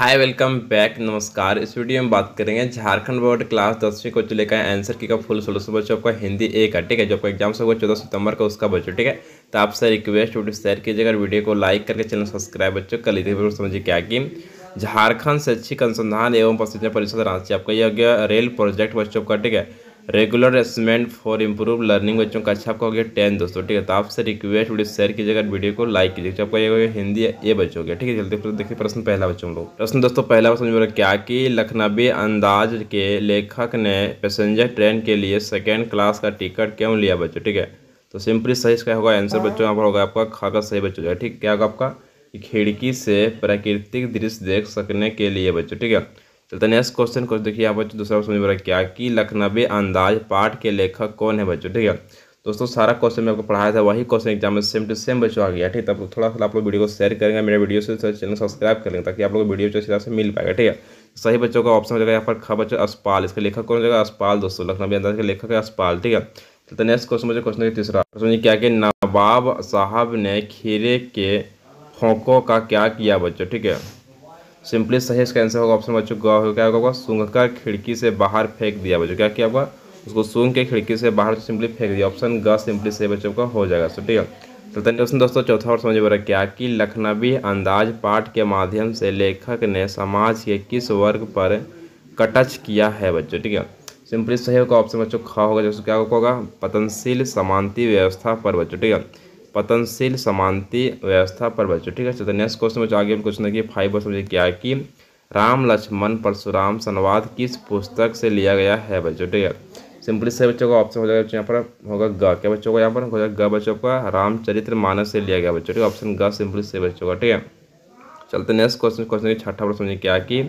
Hi welcome back नमस्कार इस video में बात करेंगे झारखंड बोर्ड क्लास दसवीं को लेकर आंसर की का फुल सोल्यूशन बच्चों आपका हिंदी एक है ठीक है जो आपका एग्जाम्स होगा चौदह सितंबर का उसका बच्चों ठीक है तो आपसे रिक्वेस्ट वीडियो शेयर कीजिएगा वीडियो को लाइक करके चैनल सब्सक्राइब बच्चों कर लीजिए समझिए क्या कि झारखंड शैक्षिक अनुसंधान एवं प्रशिक्षण परिषद रांची आपका यह रेल प्रोजेक्ट बच्चों का ठीक है regular assessment for improve learning बच्चों का अच्छा आपका हो गया टेन दोस्तों ठीक है तो आपसे रिक्वेस्ट वीडियो शेयर कीजिएगा वीडियो को लाइक कीजिए आपका ये हो गया हिंदी ये बच्चों के ठीक है जल्दी देखिए प्रश्न पहला बच्चों लोग प्रश्न दोस्तों पहला प्रश्न क्या कि लखनवी अंदाज के लेखक ने पैसेंजर ट्रेन के लिए सेकेंड क्लास का टिकट क्यों लिया बच्चों ठीक है तो सिंपली सही इसका होगा आंसर हाँ। बच्चों यहाँ पर होगा आपका खाका सही बच्चों ठीक क्या होगा आपका खिड़की से प्राकृतिक दृश्य देख सकने के लिए बच्चों ठीक है तो नेक्स्ट क्वेश्चन को देखिए आप बच्चों दूसरा क्वेश्चन बोला क्या कि लखनवी अंदाज पाठ के लेखक कौन है बच्चों ठीक है दोस्तों सारा क्वेश्चन मैं आपको पढ़ाया था वही क्वेश्चन एग्जाम में सेम टू सेम बच्चों आ गया ठीक है तब थोड़ा सा आप लोग वीडियो को शेयर करेंगे मेरे वीडियो से चैनल तो सब्सक्राइब कर लेंगे ताकि आप लोग वीडियो जो हिसाब से मिल पाएगा ठीक है सही बच्चों का ऑप्शन हो जाएगा यहाँ पर खा बच्चों अस्पाल इसका लेखक कौन हो जाएगा अस्पाल दोस्तों लखनवी अंदाज का लेखक है अस्पाल ठीक है तो नेक्स्ट क्वेश्चन मुझे क्वेश्चन तीसरा क्वेश्चन क्या कि नवाब साहब ने खीरे के फोंकों का क्या किया बच्चों ठीक है सिंपली सही इसका आंसर होगा ऑप्शन बच्चों गौ होगा क्या होगा आपका सूंघ कर खिड़की से बाहर फेंक दिया बच्चों क्या किया होगा उसको सूंघ के खिड़की से बाहर सिंपली फेंक दिया ऑप्शन ग सिंपली सही बच्चों का हो जाएगा सो ठीक है चलते प्रश्न दोस्तों चौथा और समझ बड़ा क्या कि लखनवी अंदाज पाठ के माध्यम से लेखक ने समाज के किस वर्ग पर कटच किया है बच्चों ठीक है सिंपली सही होगा ऑप्शन बच्चों खा होगा जैसे क्या होगा पतनशील समानती व्यवस्था पर बच्चों ठीक है पतनशील समानती व्यवस्था पर बच्चों ठीक है तो नेक्स्ट क्वेश्चन बच्चों आगे क्वेश्चन देखिए फाइव क्वेश्चन मुझे क्या कि राम लक्ष्मण परशुराम संवाद किस पुस्तक से लिया गया है बच्चों ठीक है सिंपली से बच्चों का ऑप्शन हो जाएगा बच्चों यहाँ पर होगा ग क्या बच्चों का यहाँ पर हो जाएगा ग बच्चों का रामचरित्र मानस से लिया गया बच्चों ठीक है ऑप्शन ग सिंपली से बच्चों का ठीक है चलते नेक्स्ट क्वेश्चन क्वेश्चन छठा प्रश्न क्या कि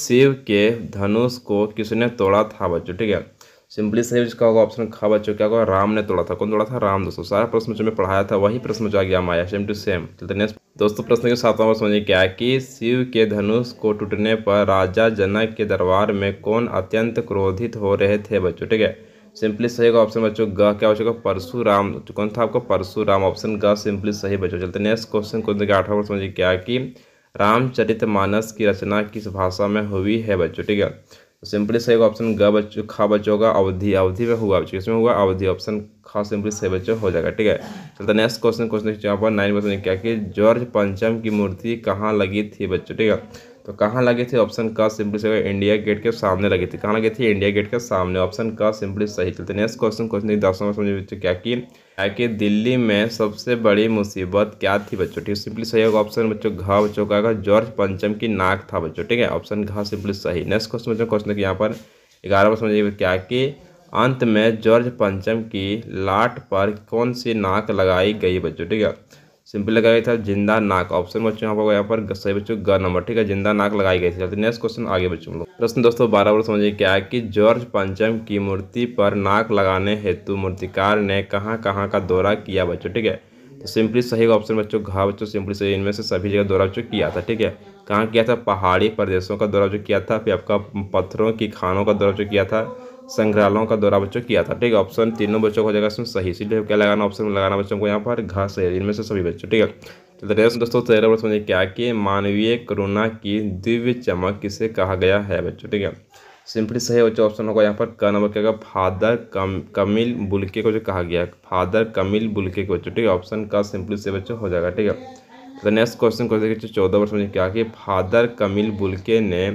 शिव के धनुष को किसने तोड़ा था बच्चों ठीक है सिंपली सही जिसका होगा ऑप्शन खा बच्चों क्या होगा राम ने तोड़ा था कौन तोड़ा था राम दोस्तों सारा प्रश्न जो मैं पढ़ाया था वही प्रश्न जो आ गया माया सेम टू सेम चलते नेक्स्ट दोस्तों प्रश्न के सातवां समझिए क्या कि शिव के धनुष को टूटने पर राजा जनक के दरबार में कौन अत्यंत क्रोधित हो रहे थे बच्चों ठीक है सिंपली सही का ऑप्शन बच्चों ग क्या हो चुका परशुराम तो कौन था आपका परशुराम ऑप्शन ग सिंपली सही बच्चों चलते नेक्स्ट क्वेश्चन क्वेश्चन देखिए आठवां समझिए क्या कि रामचरित मानस की रचना किस भाषा में हुई है बच्चों ठीक है तो सिंपली सही ऑप्शन ग बच्चों खा बच्चों होगा अवधि अवधि में हुआ बच्चों इसमें हुआ अवधि ऑप्शन खा सिंपली सही बच्चों हो जाएगा ठीक है चलते नेक्स्ट क्वेश्चन क्वेश्चन यहाँ पर नाइन क्वेश्चन क्या कि जॉर्ज पंचम की मूर्ति कहाँ लगी थी बच्चों ठीक है तो कहाँ लगे थे ऑप्शन का सिंपली सही इंडिया गेट के सामने लगे थे कहाँ लगे थे इंडिया गेट के सामने ऑप्शन का सिंपली सही चलते नेक्स्ट क्वेश्चन क्वेश्चन दस नंबर बच्चों क्या कि क्या कि दिल्ली में सबसे बड़ी मुसीबत क्या थी बच्चों ठीक सिंपली सही होगा ऑप्शन बच्चों घा बच्चों का जॉर्ज पंचम की नाक था बच्चों ठीक है ऑप्शन घा सिंपली सही नेक्स्ट क्वेश्चन बच्चों क्वेश्चन यहाँ पर ग्यारह नंबर समझिए क्या कि अंत में जॉर्ज पंचम की लाट पर कौन सी नाक लगाई गई बच्चों ठीक है सिंपल लगाया था जिंदा नाक ऑप्शन बच्चों यहाँ पर यहाँ पर सही बच्चों ग नंबर ठीक है जिंदा नाक लगाई गई थी चलते नेक्स्ट क्वेश्चन आगे बच्चों लोग प्रश्न दोस्तों बारह बार समझिए क्या है कि जॉर्ज पंचम की मूर्ति पर नाक लगाने हेतु मूर्तिकार ने कहाँ कहाँ का दौरा किया बच्चों ठीक है तो सिंपली सही ऑप्शन बच्चों घा हाँ बच्चों सिंपली सही इनमें से सभी जगह दौरा बच्चों किया था ठीक है कहाँ किया था पहाड़ी प्रदेशों का दौरा जो किया था फिर आपका पत्थरों की खानों का दौरा जो किया था संग्रहालयों का दौरा बच्चों किया था ठीक है ऑप्शन तीनों बच्चों को हो जाएगा इसमें सही इसीलिए क्या लगाना ऑप्शन लगाना बच्चों को यहाँ पर घास है इनमें से सभी बच्चों ठीक है तो दोस्तों तेरह वर्ष में क्या कि मानवीय करुणा की दिव्य चमक किसे कहा गया है बच्चों ठीक है सिंपली सही बच्चों ऑप्शन होगा यहाँ पर क नंबर क्या फादर कम कमिल बुलके को जो कहा गया है फादर कमिल बुलके को बच्चों ठीक है ऑप्शन का सिंपली से बच्चों हो जाएगा ठीक है तो नेक्स्ट क्वेश्चन क्वेश्चन चौदह वर्ष में क्या कि फादर कमिल बुलके ने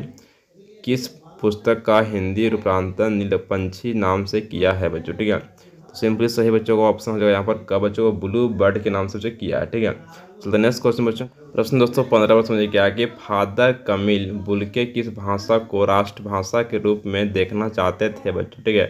किस पुस्तक का हिंदी रूपांतरण नीलपंछी नाम से किया है बच्चों ठीक है तो सिंपली सही बच्चों का ऑप्शन हो जाएगा यहाँ पर का बच्चों को ब्लू बर्ड के नाम से बच्चों किया है ठीक है चलते नेक्स्ट क्वेश्चन बच्चों प्रश्न दोस्तों पंद्रह पर मुझे क्या कि फादर कमिल बुलके किस भाषा को राष्ट्रभाषा के रूप में देखना चाहते थे बच्चों ठीक है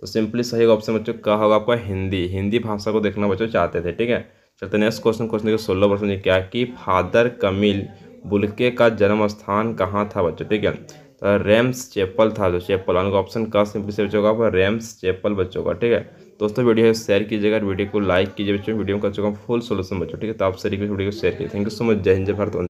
तो सिंपली सही ऑप्शन बच्चों का होगा आपका हिंदी हिंदी भाषा को देखना बच्चों चाहते थे ठीक है चलते नेक्स्ट क्वेश्चन क्वेश्चन देखिए सोलह प्रश्न क्या कि फादर कमिल बुलके का जन्म स्थान कहाँ था बच्चों ठीक है रैम्स चैपल था जो चेपल यानी ऑप्शन का सिंपली से बच्चों का रैम्स चैपल बच्चों का ठीक है दोस्तों वीडियो शेयर कीजिएगा वीडियो को लाइक कीजिए बच्चों वीडियो का चुका फुल सोल्यूशन बच्चों ठीक है तो आप रिक्वेस्ट वीडियो को शेयर कीजिए थैंक यू सो मच जय हिंद जय भारत